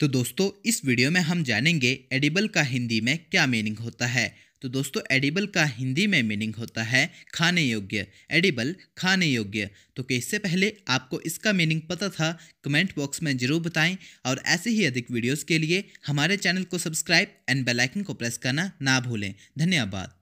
तो दोस्तों इस वीडियो में हम जानेंगे एडिबल का हिंदी में क्या मीनिंग होता है तो दोस्तों एडिबल का हिंदी में मीनिंग होता है खाने योग्य एडिबल खाने योग्य तो कि इससे पहले आपको इसका मीनिंग पता था कमेंट बॉक्स में ज़रूर बताएं और ऐसे ही अधिक वीडियोस के लिए हमारे चैनल को सब्सक्राइब एंड बेल आइकन को प्रेस करना ना भूलें धन्यवाद